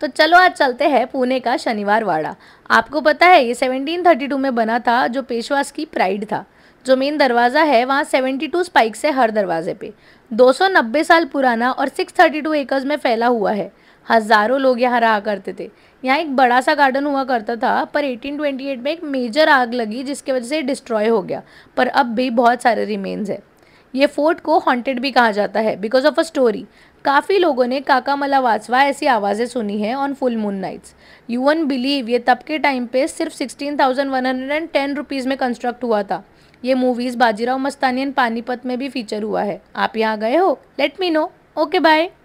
तो चलो आज चलते हैं पुणे का शनिवार वाड़ा आपको पता है ये 1732 में बना था जो पेशवास की प्राइड था जो मेन दरवाज़ा है वहाँ 72 स्पाइक्स है हर दरवाजे पे 290 साल पुराना और 632 एकर्स में फैला हुआ है हज़ारों लोग यहाँ रहा करते थे यहाँ एक बड़ा सा गार्डन हुआ करता था पर 1828 में एक मेजर आग लगी जिसकी वजह से डिस्ट्रॉय हो गया पर अब भी बहुत सारे रिमेन्स है ये फोर्ट को हॉन्टेड भी कहा जाता है बिकॉज ऑफ अ स्टोरी काफ़ी लोगों ने काका मला वाचवा ऐसी आवाज़ें सुनी हैं on full moon nights you won't believe ये तब के टाइम पे सिर्फ sixteen thousand one hundred and ten rupees में कंस्ट्रक्ट हुआ था ये मूवीज़ बाजीराव मस्तानियन पानीपत में भी फीचर हुआ है आप यहाँ गए हो let me know okay bye